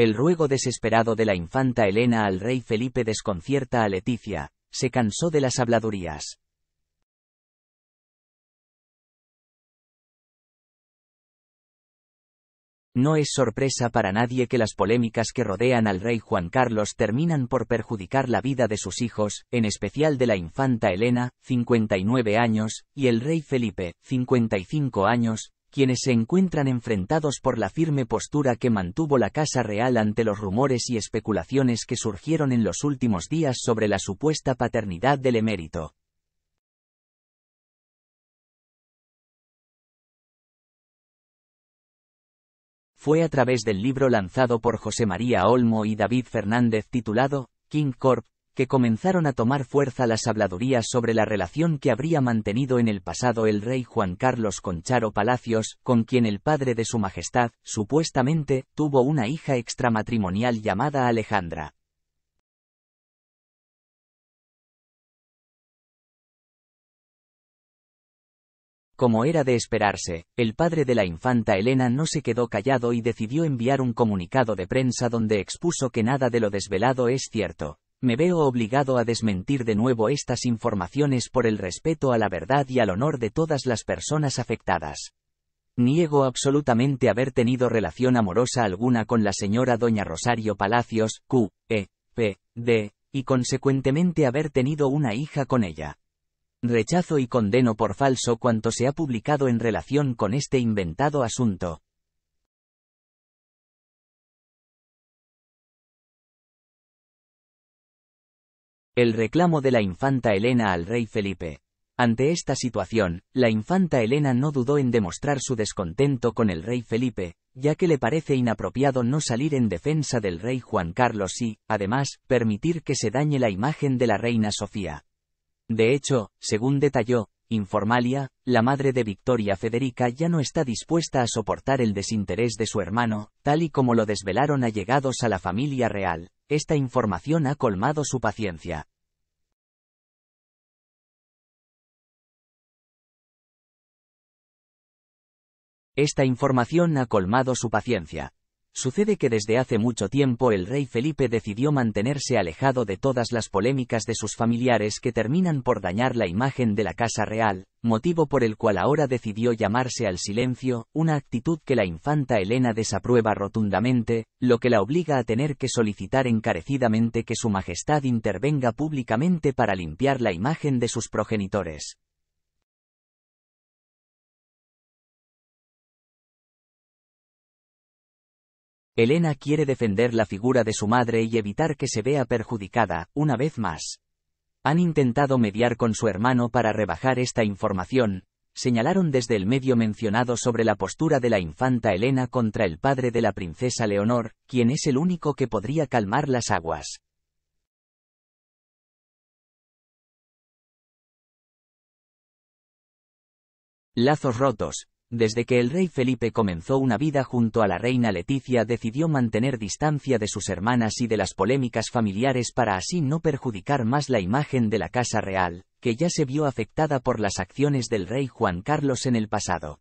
El ruego desesperado de la infanta Elena al rey Felipe desconcierta a Leticia, se cansó de las habladurías. No es sorpresa para nadie que las polémicas que rodean al rey Juan Carlos terminan por perjudicar la vida de sus hijos, en especial de la infanta Elena, 59 años, y el rey Felipe, 55 años, quienes se encuentran enfrentados por la firme postura que mantuvo la Casa Real ante los rumores y especulaciones que surgieron en los últimos días sobre la supuesta paternidad del emérito. Fue a través del libro lanzado por José María Olmo y David Fernández titulado, King Corp, que comenzaron a tomar fuerza las habladurías sobre la relación que habría mantenido en el pasado el rey Juan Carlos Concharo Palacios, con quien el padre de su Majestad, supuestamente, tuvo una hija extramatrimonial llamada Alejandra. Como era de esperarse, el padre de la infanta Elena no se quedó callado y decidió enviar un comunicado de prensa donde expuso que nada de lo desvelado es cierto me veo obligado a desmentir de nuevo estas informaciones por el respeto a la verdad y al honor de todas las personas afectadas. Niego absolutamente haber tenido relación amorosa alguna con la señora doña Rosario Palacios, Q, E, P, D, y consecuentemente haber tenido una hija con ella. Rechazo y condeno por falso cuanto se ha publicado en relación con este inventado asunto, El reclamo de la infanta Elena al rey Felipe. Ante esta situación, la infanta Elena no dudó en demostrar su descontento con el rey Felipe, ya que le parece inapropiado no salir en defensa del rey Juan Carlos y, además, permitir que se dañe la imagen de la reina Sofía. De hecho, según detalló, Informalia, la madre de Victoria Federica ya no está dispuesta a soportar el desinterés de su hermano, tal y como lo desvelaron allegados a la familia real, esta información ha colmado su paciencia. Esta información ha colmado su paciencia. Sucede que desde hace mucho tiempo el rey Felipe decidió mantenerse alejado de todas las polémicas de sus familiares que terminan por dañar la imagen de la casa real, motivo por el cual ahora decidió llamarse al silencio, una actitud que la infanta Elena desaprueba rotundamente, lo que la obliga a tener que solicitar encarecidamente que su Majestad intervenga públicamente para limpiar la imagen de sus progenitores. Elena quiere defender la figura de su madre y evitar que se vea perjudicada, una vez más. Han intentado mediar con su hermano para rebajar esta información, señalaron desde el medio mencionado sobre la postura de la infanta Elena contra el padre de la princesa Leonor, quien es el único que podría calmar las aguas. Lazos rotos, desde que el rey Felipe comenzó una vida junto a la reina Leticia decidió mantener distancia de sus hermanas y de las polémicas familiares para así no perjudicar más la imagen de la Casa Real, que ya se vio afectada por las acciones del rey Juan Carlos en el pasado.